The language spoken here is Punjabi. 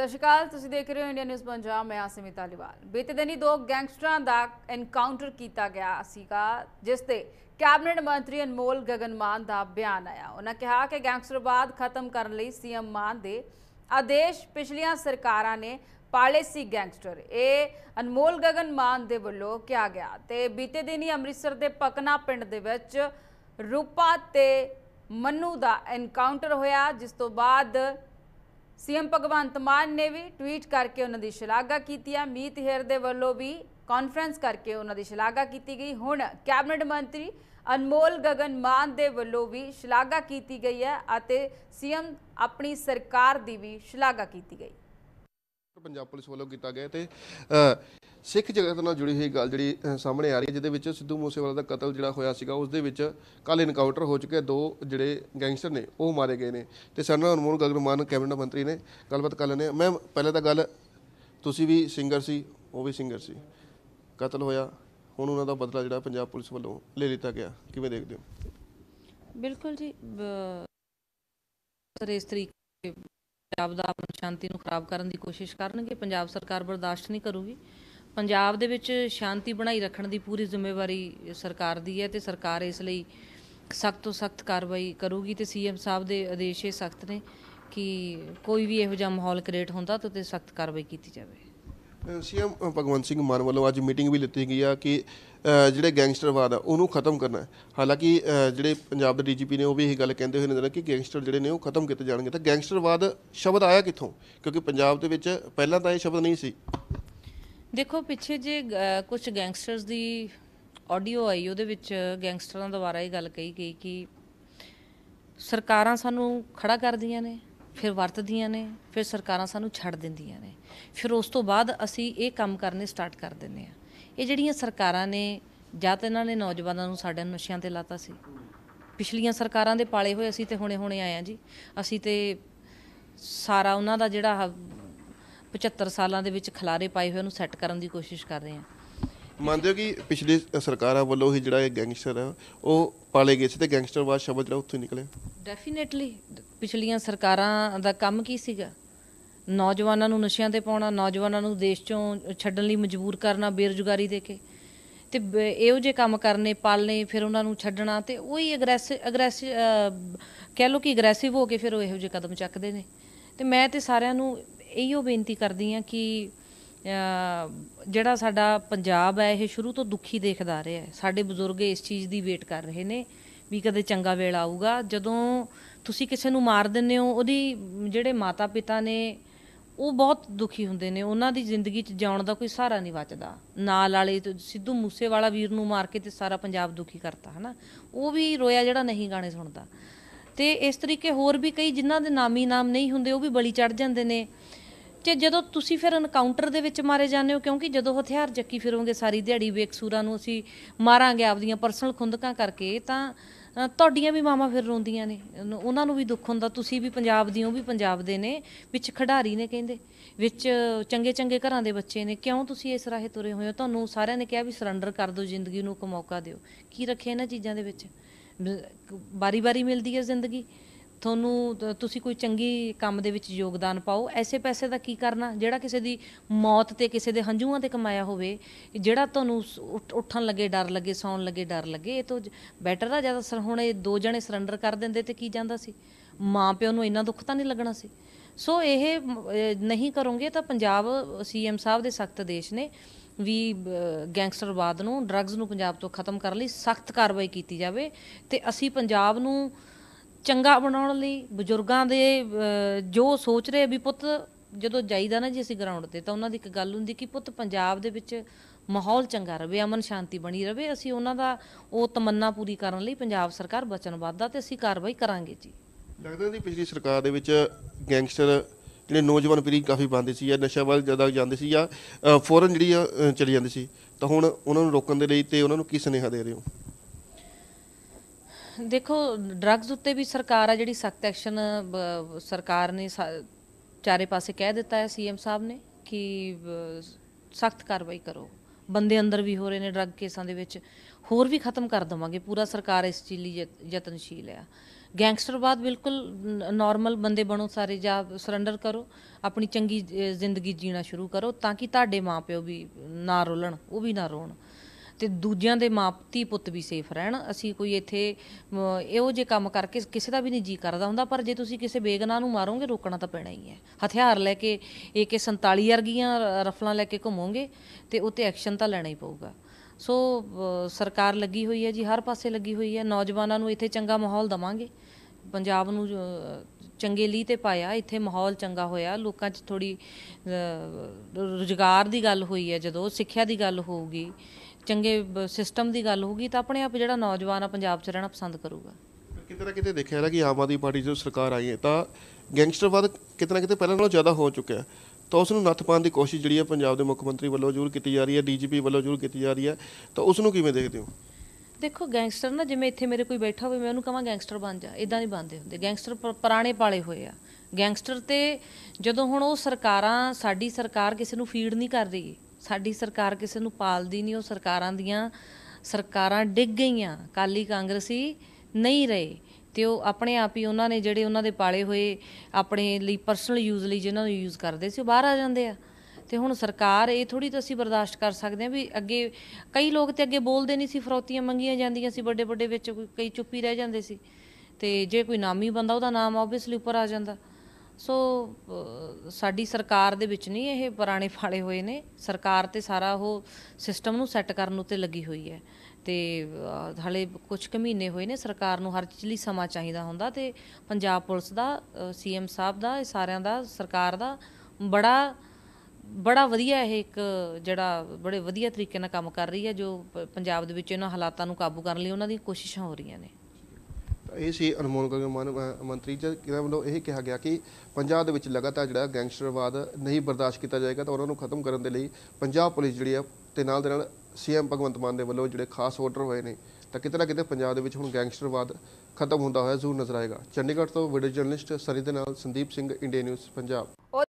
ਸਤਿ ਸ਼੍ਰੀ ਅਕਾਲ ਤੁਸੀਂ ਦੇਖ ਰਹੇ ਹੋ ਇੰਡੀਆ ਨਿਊਜ਼ ਪੰਜਾਬ ਮੈਂ ਆਸਿਮੀ ਤਾਲੀਵਾਲ ਬੀਤੇ ਦਿਨੀ ਦੋ ਗੈਂਗਸਟਰਾਂ ਦਾ ਐਨਕਾਊਂਟਰ ਕੀਤਾ ਗਿਆ ਸੀਗਾ ਜਿਸ ਤੇ ਕੈਬਨਿਟ ਮੰਤਰੀ ਅਨਮੋਲ ਗਗਨਮਾਨ ਦਾ ਬਿਆਨ ਆਇਆ ਉਹਨਾਂ ਕਿਹਾ ਕਿ ਗੈਂਗਸਟਰਵਾਦ ਖਤਮ ਕਰਨ ਲਈ ਸੀਐਮ ਮਾਨ ਦੇ ਆਦੇਸ਼ ਪਿਛਲੀਆਂ ਸਰਕਾਰਾਂ ਨੇ ਪਾਲੇ ਸੀ ਗੈਂਗਸਟਰ ਇਹ ਅਨਮੋਲ ਗਗਨਮਾਨ ਦੇ ਵੱਲੋਂ ਕਿਹਾ ਗਿਆ ਤੇ ਬੀਤੇ ਦਿਨੀ ਅੰਮ੍ਰਿਤਸਰ ਦੇ ਪਕਨਾ ਪਿੰਡ ਦੇ ਵਿੱਚ ਰੂਪਾ ਤੇ ਮੰਨੂ ਦਾ ਐਨਕਾਊਂਟਰ ਹੋਇਆ ਜਿਸ ਤੋਂ ਬਾਅਦ ਸੀਐਮ ਭਗਵੰਤ ਮਾਨ ਨੇ ਵੀ ਟਵੀਟ ਕਰਕੇ ਉਹਨਾਂ ਦੀ ਸ਼ਲਾਘਾ ਕੀਤੀ ਆ ਮੀਤ ਹੇਰ ਦੇ ਵੱਲੋਂ ਵੀ ਕਾਨਫਰੰਸ ਕਰਕੇ ਉਹਨਾਂ ਦੀ ਸ਼ਲਾਘਾ ਕੀਤੀ ਗਈ ਹੁਣ ਕੈਬਨਿਟ ਮੰਤਰੀ ਅਨਮੋਲ ਗगन ਮਾਨ ਦੇ ਵੱਲੋਂ ਵੀ ਸ਼ਲਾਘਾ ਕੀਤੀ ਗਈ ਹੈ ਅਤੇ ਸੀਐਮ ਆਪਣੀ ਸਰਕਾਰ ਦੀ ਵੀ ਸ਼ਲਾਘਾ ਕੀਤੀ ਗਈ ਪੰਜਾਬ ਪੁਲਿਸ ਵੱਲੋਂ ਕੀਤਾ ਗਿਆ ਤੇ ਸਿੱਖ ਜਗਤ ਨਾਲ ਜੁੜੀ ਹੋਈ ਗੱਲ ਜਿਹੜੀ ਸਾਹਮਣੇ ਆ ਰਹੀ ਹੈ ਜਿਹਦੇ ਵਿੱਚ ਸਿੱਧੂ ਮੂਸੇਵਾਲਾ ਦਾ ਕਤਲ ਜਿਹੜਾ ਹੋਇਆ ਸੀਗਾ ਉਸ ਦੇ ਵਿੱਚ ਕੱਲ ਇਨਕਾਊਂਟਰ ਹੋ ਚੁੱਕੇ ਦੋ ਜਿਹੜੇ ਗੈਂਗਸਟਰ ਨੇ ਉਹ ਮਾਰੇ ਗਏ ਨੇ ਤੇ ਸਰਨਾ ਅਨਮੋਲ ਗਗਨਮਾਨ ਕੈਬਨਟ ਮੰਤਰੀ ਨੇ ਗੱਲਬਾਤ ਕਰ ਲੈਣੇ ਮੈਂ ਪਹਿਲੇ ਤਾਂ ਗੱਲ ਤੁਸੀਂ ਵੀ ਸਿੰਗਰ ਸੀ ਉਹ ਵੀ ਸਿੰਗਰ ਸੀ ਕਤਲ ਹੋਇਆ ਹੁਣ ਉਹਨਾਂ ਦਾ ਬਦਲਾ ਜਿਹੜਾ ਪੰਜਾਬ ਪੁਲਿਸ ਵੱਲੋਂ ਲੈ ਲਿੱਤਾ ਗਿਆ ਕਿਵੇਂ ਦੇਖਦੇ ਹੋ ਬਿਲਕੁਲ ਜੀ ਸਰ ਇਸ ਤਰੀਕੇ ਪੰਜਾਬ ਦਾ ਸ਼ਾਂਤੀ ਨੂੰ ਖਰਾਬ ਕਰਨ ਦੀ ਕੋਸ਼ਿਸ਼ ਕਰਨਗੇ ਪੰਜਾਬ ਸਰਕਾਰ ਬਰਦਾਸ਼ਤ ਨਹੀਂ ਕਰੂਗੀ ਪੰਜਾਬ ਦੇ ਵਿੱਚ ਸ਼ਾਂਤੀ ਬਣਾਈ ਰੱਖਣ ਦੀ ਪੂਰੀ ਜ਼ਿੰਮੇਵਾਰੀ ਸਰਕਾਰ ਦੀ ਹੈ ਤੇ ਸਰਕਾਰ ਇਸ ਲਈ ਸਖਤ ਤੋਂ ਸਖਤ ਕਾਰਵਾਈ ਕਰੂਗੀ ਤੇ ਸੀਐਮ ਸਾਹਿਬ ਦੇ ਆਦੇਸ਼ ਇਹ ਸਖਤ ਨੇ ਕਿ ਕੋਈ ਵੀ ਇਹੋ ਜਿਹਾ ਮਾਹੌਲ ਕ੍ਰੀਏਟ ਹੁੰਦਾ ਤਾਂ ਤੇ ਸਖਤ ਕਾਰਵਾਈ ਕੀਤੀ ਜਾਵੇ ਸੀਐਮ ਭਗਵੰਤ ਸਿੰਘ ਮਾਨ ਵੱਲੋਂ ਅੱਜ ਮੀਟਿੰਗ ਵੀ ਲਿੱਤੀ ਗਈ ਆ ਕਿ ਜਿਹੜੇ ਗੈਂਗਸਟਰਵਾਦ ਆ ਉਹਨੂੰ ਖਤਮ ਕਰਨਾ ਹਾਲਾਂਕਿ ਜਿਹੜੇ ਪੰਜਾਬ ਦੇ ਡੀਜੀਪੀ ਨੇ ਉਹ ਵੀ ਇਹ ਗੱਲ ਕਹਿੰਦੇ ਹੋਏ ਨੇ ਕਿ ਗੈਂਗਸਟਰ ਜਿਹੜੇ ਨੇ ਉਹ ਖਤਮ ਕੀਤੇ ਜਾਣਗੇ ਤਾਂ ਗੈਂਗਸਟਰਵਾਦ ਸ਼ਬਦ ਆਇਆ ਕਿੱਥੋਂ ਕਿਉਂਕਿ ਪੰਜਾਬ ਦੇ ਵਿੱਚ ਪਹਿਲਾਂ ਤਾਂ ਇਹ ਸ਼ਬਦ ਨਹੀਂ ਸੀ ਦੇਖੋ ਪਿੱਛੇ ਜੇ ਕੁਝ ਗੈਂਗਸਟਰਸ ਦੀ ਆਡੀਓ ਆਈ ਉਹਦੇ ਵਿੱਚ ਗੈਂਗਸਟਰਾਂ ਦੁਆਰਾ ਇਹ ਗੱਲ ਕਹੀ ਗਈ ਕਿ ਸਰਕਾਰਾਂ ਸਾਨੂੰ ਖੜਾ ਕਰਦੀਆਂ ਨੇ ਫਿਰ ਵਰਤਦੀਆਂ ਨੇ ਫਿਰ ਸਰਕਾਰਾਂ ਸਾਨੂੰ ਛੱਡ ਦਿੰਦੀਆਂ ਨੇ ਫਿਰ ਉਸ ਤੋਂ ਬਾਅਦ ਅਸੀਂ ਇਹ ਕੰਮ ਕਰਨੇ ਸਟਾਰਟ ਕਰ ਦਿੰਦੇ ਆ ਇਹ ਜਿਹੜੀਆਂ ਸਰਕਾਰਾਂ ਨੇ ਜਾਂ ਤਾਂ ਇਹਨਾਂ ਨੇ ਨੌਜਵਾਨਾਂ ਨੂੰ ਸਾਡੇ ਨਸ਼ਿਆਂ ਤੇ ਲਾਤਾ ਸੀ ਪਿਛਲੀਆਂ ਸਰਕਾਰਾਂ ਦੇ ਪਾਲੇ ਹੋਏ ਅਸੀਂ ਤੇ ਹੁਣੇ-ਹੁਣੇ ਆਏ ਆ ਜੀ ਅਸੀਂ ਤੇ ਸਾਰਾ ਉਹਨਾਂ ਦਾ ਜਿਹੜਾ 75 ਸਾਲਾਂ ਦੇ ਵਿੱਚ ਖਲਾਰੇ ਪਾਏ ਹੋਏ ਉਹਨੂੰ ਸੈੱਟ ਕਰਨ ਦੀ ਕੋਸ਼ਿਸ਼ ਕਰ ਰਹੇ ਹਾਂ ਮੰਨਦੇ ਹੋ ਕਿ ਪਿਛਲੀ ਸਰਕਾਰਾਂ ਵੱਲੋਂ ਹੀ ਜਿਹੜਾ ਇਹ ਗੈਂਗਸਟਰ ਹੈ ਉਹ ਪਾਲੇ ਗਏ ਸੀ ਤੇ ਗੈਂਗਸਟਰ ਗੈਂਗਸਟਰਵਾਦ ਸ਼ਬਦ ਜਿਹੜਾ ਉੱਥੋਂ ਨਿਕਲੇ ਡੈਫੀਨਿਟਲੀ ਪਿਛਲੀਆਂ ਸਰਕਾਰਾਂ ਦਾ ਕੰਮ ਕੀ ਸੀਗਾ ਨੌਜਵਾਨਾਂ ਨੂੰ ਨਸ਼ਿਆਂ ਤੇ ਪਾਉਣਾ ਨੌਜਵਾਨਾਂ ਨੂੰ ਦੇਸ਼ ਚੋਂ ਛੱਡਣ ਲਈ ਮਜਬੂਰ ਕਰਨਾ ਬੇਰੁਜ਼ਗਾਰੀ ਦੇ ਕੇ ਤੇ ਇਹੋ ਜੇ ਕੰਮ ਕਰਨੇ ਪਾਲਨੇ ਫਿਰ ਉਹਨਾਂ ਨੂੰ ਛੱਡਣਾ ਤੇ ਉਹੀ ਅਗਰੈਸਿਵ ਅਗਰੈਸਿਵ ਕਹਿ ਲੋ ਕਿ ਅਗਰੈਸਿਵ ਹੋ ਕੇ ਫਿਰ ਉਹ ਇਹੋ ਜੇ ਕਦਮ ਚੱਕਦੇ ਨੇ ਤੇ ਮੈਂ ਤੇ ਸਾਰਿਆਂ ਨੂੰ ਇਹੋ ਬੇਨਤੀ ਕਰਦੀ ਆ ਕਿ ਜਿਹੜਾ ਸਾਡਾ ਪੰਜਾਬ ਹੈ ਇਹ ਸ਼ੁਰੂ ਤੋਂ ਦੁਖੀ ਦੇਖਦਾ ਰਿਹਾ ਹੈ ਸਾਡੇ ਬਜ਼ੁਰਗ ਇਸ ਚੀਜ਼ ਦੀ ਵੇਟ ਕਰ ਰਹੇ ਨੇ ਵੀ ਕਦੇ ਚੰਗਾ ਵੇਲਾ ਆਊਗਾ ਜਦੋਂ ਤੁਸੀਂ ਕਿਸੇ ਨੂੰ ਮਾਰ ਦਿੰਦੇ ਹੋ ਉਹਦੀ ਜਿਹੜੇ ਮਾਤਾ ਪਿਤਾ ਨੇ ਉਹ ਬਹੁਤ ਦੁਖੀ ਹੁੰਦੇ ਨੇ ਉਹਨਾਂ ਦੀ ਜ਼ਿੰਦਗੀ 'ਚ ਜਾਣ ਦਾ ਕੋਈ ਸਹਾਰਾ ਨਹੀਂ ਬਚਦਾ ਨਾਲ ਵਾਲੇ ਸਿੱਧੂ ਮੂਸੇਵਾਲਾ ਵੀਰ ਨੂੰ ਮਾਰ ਕੇ ਤੇ ਸਾਰਾ ਪੰਜਾਬ ਦੁਖੀ ਕਰਤਾ ਹਨਾ ਉਹ ਵੀ ਰੋਇਆ ਜਿਹੜਾ ਨਹੀਂ ਗਾਣੇ ਸੁਣਦਾ ਤੇ ਇਸ ਤਰੀਕੇ ਹੋਰ ਵੀ ਕਈ ਜਿਨ੍ਹਾਂ ਦੇ ਨਾਮੀ ਨਾਮ ਨਹੀਂ ਹੁੰਦੇ ਉਹ ਵੀ ਬਲੀ ਚੜ ਜਾਂਦੇ ਨੇ ਤੇ ਜਦੋਂ ਤੁਸੀਂ ਫਿਰ ਐਨਕਾਊਂਟਰ ਦੇ ਵਿੱਚ ਮਾਰੇ ਜਾਂਦੇ ਹੋ ਕਿਉਂਕਿ ਜਦੋਂ ਹਥਿਆਰ ਜੱਕੀ ਫਿਰੋਗੇ ਸਾਰੀ ਦਿਹਾੜੀ ਬੇਕਸੂਰਾਂ ਨੂੰ ਅਸੀਂ ਮਾਰਾਂਗੇ ਆਪਦੀਆਂ ਪਰਸਨਲ ਖੁੰਦਕਾਂ ਕਰਕੇ ਤਾਂ ਤੁਹਾਡੀਆਂ ਵੀ ਮਾਮਾ ਫਿਰ ਰੋਂਦੀਆਂ ਨੇ ਉਹਨਾਂ ਨੂੰ ਵੀ ਦੁੱਖ ਹੁੰਦਾ ਤੁਸੀਂ ਵੀ ਪੰਜਾਬ ਦੀ ਹੋ ਉਹ ਵੀ ਪੰਜਾਬ ਦੇ ਨੇ ਵਿੱਚ ਖਿਡਾਰੀ ਨੇ ਕਹਿੰਦੇ ਵਿੱਚ ਚੰਗੇ ਚੰਗੇ ਘਰਾਂ ਦੇ ਬੱਚੇ ਨੇ ਕਿਉਂ ਤੁਸੀਂ ਇਸ ਰਾਹੇ ਤੁਰੇ ਹੋਏ ਹੋ ਤੁਹਾਨੂੰ ਸਾਰਿਆਂ ਨੇ ਕਿਹਾ ਵੀ ਸਰੈਂਡਰ ਕਰ ਦਿਓ ਜ਼ਿੰਦਗੀ ਨੂੰ ਇੱਕ ਮੌਕਾ ਦਿਓ ਕੀ ਰੱਖਿਆ ਇਹਨਾਂ ਚੀਜ਼ਾਂ ਦੇ ਵਿੱਚ ਬਾਰੀ-ਬਾਰੀ ਮਿਲਦੀ ਹੈ ਜ਼ਿੰਦਗੀ ਤੁਹਾਨੂੰ ਤੁਸੀਂ ਕੋਈ ਚੰਗੀ ਕੰਮ ਦੇ ਵਿੱਚ ਯੋਗਦਾਨ ਪਾਓ ਐਸੇ ਪੈਸੇ ਦਾ ਕੀ ਕਰਨਾ ਜਿਹੜਾ ਕਿਸੇ ਦੀ ਮੌਤ ਤੇ ਕਿਸੇ ਦੇ ਹੰਝੂਆਂ ਤੇ ਕਮਾਇਆ ਹੋਵੇ ਜਿਹੜਾ ਤੁਹਾਨੂੰ ਉੱਠਣ ਲੱਗੇ ਡਰ ਲੱਗੇ ਸੌਣ ਲੱਗੇ ਡਰ ਲੱਗੇ ਇਹ ਤੋਂ ਬੈਟਰ ਆ ਜਿਆਦਾ ਸਰ ਹੁਣ ਇਹ ਦੋ ਜਣੇ ਸਰੈਂਡਰ ਕਰ ਦਿੰਦੇ ਤੇ ਕੀ ਜਾਂਦਾ ਸੀ ਮਾਂ ਪਿਓ ਨੂੰ ਇੰਨਾ ਦੁੱਖ ਤਾਂ ਨਹੀਂ ਲੱਗਣਾ ਸੀ ਸੋ ਇਹ ਨਹੀਂ ਕਰੋਗੇ ਤਾਂ ਪੰਜਾਬ ਸੀਐਮ ਸਾਹਿਬ ਦੇ ਸਖਤ ਦੇਸ਼ ਨੇ ਵੀ ਗੈਂਗਸਟਰਵਾਦ ਨੂੰ ਡਰੱਗਸ ਨੂੰ ਪੰਜਾਬ ਤੋਂ ਖਤਮ ਕਰਨ ਲਈ ਸਖਤ ਕਾਰਵਾਈ ਕੀਤੀ ਜਾਵੇ ਤੇ ਅਸੀਂ ਪੰਜਾਬ ਨੂੰ ਚੰਗਾ ਬਣਾਉਣ ਲਈ ਬਜ਼ੁਰਗਾਂ ਦੇ ਜੋ ਸੋਚ ਰਹੇ ਵੀ ਪੁੱਤ ਜਦੋਂ ਜਾਈਦਾ ਨਾ ਜੀ ਅਸੀਂ ਗਰਾਊਂਡ ਤੇ ਤਾਂ ਉਹਨਾਂ ਦੀ ਇੱਕ ਗੱਲ ਹੁੰਦੀ ਕਿ ਪੁੱਤ ਪੰਜਾਬ ਦੇ ਵਿੱਚ ਮਾਹੌਲ ਚੰਗਾ ਰਵੇ ਅਮਨ ਸ਼ਾਂਤੀ ਬਣੀ ਰਵੇ ਅਸੀਂ ਉਹਨਾਂ ਦਾ ਉਹ ਤਮੰਨਾ ਪੂਰੀ ਕਰਨ ਲਈ ਪੰਜਾਬ ਸਰਕਾਰ ਵਚਨਬੱਧ ਆ ਤੇ ਅਸੀਂ ਕਾਰਵਾਈ ਕਰਾਂਗੇ ਜੀ ਲੱਗਦਾ ਦੀ ਪਿਛਲੀ ਸਰਕਾਰ ਦੇ ਵਿੱਚ ਗੈਂਗਸਟਰ ਜਿਹੜੇ ਨੌਜਵਾਨ ਪੀੜ੍ਹੀ ਕਾਫੀ ਬੰਦੇ ਸੀ ਜਾਂ ਨਸ਼ਾ ਵੱਲ ਜ਼ਿਆਦਾ ਜਾਂਦੇ ਸੀ ਜਾਂ ਫੋਰਨ ਜਿਹੜੀ ਚਲੀ ਜਾਂਦੀ ਸੀ ਤਾਂ ਹੁਣ ਉਹਨਾਂ ਨੂੰ ਰੋਕਣ ਦੇ ਲਈ ਤੇ ਉਹਨਾਂ ਨੂੰ ਕੀ ਸਨੇਹਾ ਦੇ ਰਹੇ ਹੋ ਦੇਖੋ ਡਰੱਗਸ ਉੱਤੇ ਵੀ ਸਰਕਾਰ ਆ ਜਿਹੜੀ ਸਖਤ ਐਕਸ਼ਨ ਸਰਕਾਰ ਨੇ ਚਾਰੇ ਪਾਸੇ ਕਹਿ ਦਿੱਤਾ ਹੈ ਸੀਐਮ ਸਾਹਿਬ ਨੇ ਕਿ ਸਖਤ ਕਾਰਵਾਈ ਕਰੋ ਬੰਦੇ ਅੰਦਰ ਵੀ ਹੋ ਰਹੇ ਨੇ ਡਰੱਗ ਕੇਸਾਂ ਦੇ ਵਿੱਚ ਹੋਰ ਵੀ ਖਤਮ ਕਰ ਦਵਾਂਗੇ ਪੂਰਾ ਸਰਕਾਰ ਇਸ ਚੀਜ਼ ਲਈ ਯਤਨਸ਼ੀਲ ਆ ਗੈਂਗਸਟਰਵਾਦ ਬਿਲਕੁਲ ਨਾਰਮਲ ਬੰਦੇ ਬਣੋ ਸਾਰੇ ਜਾਂ ਸਰੈਂਡਰ ਕਰੋ ਆਪਣੀ ਚੰਗੀ ਜ਼ਿੰਦਗੀ ਜੀਣਾ ਸ਼ੁਰੂ ਕਰੋ ਤਾਂ ਕਿ ਤੁਹਾਡੇ ਮਾਪਿਓ ਵੀ ਨਾ ਰੋਲਣ ਉਹ ਵੀ ਨਾ ਰੋਣ ਤੇ ਦੂਜਿਆਂ ਦੇ ਮਾਪਤੀ ਪੁੱਤ ਵੀ ਸੇਫ ਰਹਿਣ ਅਸੀਂ ਕੋਈ ਇੱਥੇ ਇਹੋ ਜੇ ਕੰਮ ਕਰਕੇ ਕਿਸੇ ਦਾ ਵੀ ਨਹੀਂ ਜੀ ਕਰਦਾ ਹੁੰਦਾ ਪਰ ਜੇ ਤੁਸੀਂ ਕਿਸੇ ਬੇਗਨਾਹ ਨੂੰ ਮਾਰੋਗੇ ਰੋਕਣਾ ਤਾਂ ਪੈਣਾ ਹੀ ਹੈ ਹਥਿਆਰ ਲੈ ਕੇ ਏਕੇ 47 ਵਰਗੀਆਂ ਰਫਲਾਂ ਲੈ ਕੇ ਘੁੰਮੋਗੇ ਤੇ ਉੱਤੇ ਐਕਸ਼ਨ ਤਾਂ ਲੈਣਾ ਹੀ ਪਊਗਾ ਸੋ ਸਰਕਾਰ ਲੱਗੀ ਹੋਈ ਹੈ ਜੀ ਹਰ ਪਾਸੇ ਲੱਗੀ ਹੋਈ ਹੈ ਨੌਜਵਾਨਾਂ ਨੂੰ ਇੱਥੇ ਚੰਗਾ ਮਾਹੌਲ ਦਵਾਂਗੇ ਪੰਜਾਬ ਨੂੰ ਚੰਗੇ ਲਈ ਤੇ ਪਾਇਆ ਇੱਥੇ ਮਾਹੌਲ ਚੰਗਾ ਹੋਇਆ ਲੋਕਾਂ 'ਚ ਥੋੜੀ ਰੁਜ਼ਗਾਰ ਦੀ ਗੱਲ ਹੋਈ ਹੈ ਜਦੋਂ ਸਿੱਖਿਆ ਦੀ ਗੱਲ ਹੋਊਗੀ ਚੰਗੇ ਸਿਸਟਮ ਦੀ ਗੱਲ ਹੋਊਗੀ ਤਾਂ ਆਪਣੇ ਆਪ ਜਿਹੜਾ ਨੌਜਵਾਨ ਆ ਪੰਜਾਬ 'ਚ ਰਹਿਣਾ ਪਸੰਦ ਕਰੂਗਾ ਕਿਤੇ ਨਾ ਕਿਤੇ ਦੇਖਿਆ ਜਾ ਕਿ ਆਮ ਆਦਮੀ ਪਾਰਟੀ ਜੋ ਸਰਕਾਰ ਆਈ ਹੈ ਤਾਂ ਗੈਂਗਸਟਰਵਾਦ ਕਿਤੇ ਨਾ ਕਿਤੇ ਪਹਿਲਾਂ ਨਾਲੋਂ ਜ਼ਿਆਦਾ ਹੋ ਚੁੱਕਿਆ ਤਾਂ ਉਸ ਨੂੰ ਨੱਥ ਪਾਉਣ ਦੀ ਕੋਸ਼ਿਸ਼ ਜਿਹੜੀ ਹੈ ਪੰਜਾਬ ਦੇ ਮੁੱਖ ਮੰਤਰੀ ਵੱਲੋਂ ਜ਼ਰੂਰ ਕੀਤੀ ਜਾ ਰਹੀ ਹੈ ਡੀਜੀਪੀ ਵੱਲੋਂ ਜ਼ਰੂਰ ਕੀਤੀ ਜਾ ਰਹੀ ਹੈ ਤਾਂ ਉਸ ਨੂੰ ਕਿਵੇਂ ਦੇਖਦੇ ਹੋ ਦੇਖੋ ਗੈਂਗਸਟਰ ਨਾ ਜਿਵੇਂ ਇੱਥੇ ਮੇਰੇ ਕੋਈ ਬੈਠਾ ਹੋਵੇ ਮੈਂ ਉਹਨੂੰ ਕਹਾਂ ਗੈਂਗਸਟਰ ਬਣ ਜਾ ਇਦਾਂ ਨਹੀਂ ਬਣਦੇ ਹੁੰਦੇ ਗੈਂਗਸਟਰ ਪੁਰਾਣੇ ਪਾਲੇ ਹੋਏ ਆ ਗੈਂਗਸਟਰ ਤੇ ਜਦੋਂ ਹੁਣ ਉਹ ਸਰਕਾਰਾਂ ਸਾਡੀ ਸਰਕਾਰ ਕਿਸੇ ਨੂੰ ਫੀਡ ਨਹੀਂ ਕਰ ਰਹੀ ਸਾਡੀ ਸਰਕਾਰ ਕਿਸੇ ਨੂੰ ਪਾਲਦੀ ਨਹੀਂ ਉਹ ਸਰਕਾਰਾਂ ਦੀਆਂ ਸਰਕਾਰਾਂ ਡਿੱਗ ਗਈਆਂ ਕਾਲੀ ਕਾਂਗਰਸੀ ਨਹੀਂ ਰਹੇ ਤੇ ਉਹ ਆਪਣੇ ਆਪ ਹੀ ਉਹਨਾਂ ਨੇ ਜਿਹੜੇ ਉਹਨਾਂ ਦੇ ਪਾਲੇ ਹੋਏ ਆਪਣੇ ਲਈ ਪਰਸਨਲ ਯੂਜ਼ ਲਈ ਜਿਹਨਾਂ ਨੂੰ ਯੂਜ਼ ਕਰਦੇ ਸੀ ਉਹ ਬਾਹਰ ਆ ਜਾਂਦੇ ਆ ਤੇ ਹੁਣ ਸਰਕਾਰ ਇਹ ਥੋੜੀ ਤਾਂ ਅਸੀਂ ਬਰਦਾਸ਼ਤ ਕਰ ਸਕਦੇ ਆ ਵੀ ਅੱਗੇ ਕਈ ਲੋਕ ਤੇ ਅੱਗੇ ਬੋਲਦੇ ਨਹੀਂ ਸੀ ਫਰੋਤੀਆਂ ਮੰਗੀਆਂ ਜਾਂਦੀਆਂ ਸੀ ਵੱਡੇ ਵੱਡੇ ਵਿੱਚ ਕਈ ਚੁੱਪੀ ਰਹਿ ਜਾਂਦੇ ਸੀ ਤੇ ਜੇ ਕੋਈ ਨਾਮੀ ਬੰਦਾ ਉਹਦਾ ਨਾਮ ਆਬਵੀਅਸਲੀ ਉੱਪਰ ਆ ਜਾਂਦਾ ਸੋ ਸਾਡੀ ਸਰਕਾਰ ਦੇ ਵਿੱਚ ਨਹੀਂ ਇਹ ਪੁਰਾਣੇ ਫਾਲੇ ਹੋਏ ਨੇ ਸਰਕਾਰ ਤੇ ਸਾਰਾ ਉਹ ਸਿਸਟਮ ਨੂੰ ਸੈੱਟ ਕਰਨ ਉੱਤੇ ਲੱਗੀ ਹੋਈ ਹੈ ਤੇ ਹਲੇ ਕੁਝ ਕੁ ਮਹੀਨੇ ਹੋਏ ਨੇ ਸਰਕਾਰ ਨੂੰ ਹਰ ਚੀਜ਼ ਲਈ ਸਮਾਂ ਚਾਹੀਦਾ ਹੁੰਦਾ ਤੇ ਪੰਜਾਬ ਪੁਲਿਸ ਦਾ ਸੀਐਮ ਸਾਹਿਬ ਦਾ ਇਹ ਸਾਰਿਆਂ ਦਾ ਸਰਕਾਰ ਦਾ ਬੜਾ ਬੜਾ ਵਧੀਆ ਇਹ ਇੱਕ ਜਿਹੜਾ ਬੜੇ ਵਧੀਆ ਤਰੀਕੇ ਨਾਲ ਕੰਮ ਕਰ ਰਹੀ ਹੈ ਜੋ ਪੰਜਾਬ ਦੇ ਵਿੱਚ ਇਹਨਾਂ ਹਾਲਾਤਾਂ ਨੂੰ ਕਾਬੂ ਕਰਨ ਲਈ ਉਹਨਾਂ ਦੀਆਂ ਕੋਸ਼ਿਸ਼ਾਂ ਹੋ ਰਹੀਆਂ ਨੇ ਇਹ ਸੀ ਅਨਮੋਲ ਮੰਤਰੀ ਜੀ ਕਿਹਨਾਂ ਵੱਲੋਂ ਇਹ ਕਿਹਾ ਗਿਆ ਕਿ ਪੰਜਾਬ ਦੇ ਵਿੱਚ ਲਗਾਤਾਰ ਜਿਹੜਾ ਗੈਂਗਸਟਰਵਾਦ ਨਹੀਂ ਬਰਦਾਸ਼ਤ ਕੀਤਾ ਜਾਏਗਾ ਤਾਂ ਉਹਨਾਂ ਨੂੰ ਖਤਮ ਕਰਨ ਦੇ ਲਈ ਪੰਜਾਬ ਪੁਲਿਸ ਜਿਹੜੀ ਆ ਤੇ ਨਾਲ ਦੇ ਨਾਲ ਸੀਐਮ ਭਗਵੰਤ ਮਾਨ ਦੇ ਵੱਲੋਂ ਜਿਹੜੇ ਖਾਸ ਆਰਡਰ ਹੋਏ ਨੇ ਤਾਂ ਕਿਤੇ ਨਾ ਕਿਤੇ ਪੰਜਾਬ ਦੇ ਵਿੱਚ ਹੁਣ ਗੈਂਗਸਟਰਵਾਦ ਖਤਮ ਹੁੰਦਾ ਹੋਇਆ ਜ਼ਰੂਰ ਨਜ਼ਰ ਆਏਗਾ ਚੰਡੀਗੜ੍ਹ ਤੋਂ ਵੀਡੀਓ ਜਰਨਲਿਸਟ ਸਰੀ ਦੇ ਨਾਲ ਸੰਦੀਪ ਸਿੰਘ ਇੰਡੀਆ ਨਿਊਜ਼ ਪੰਜਾਬ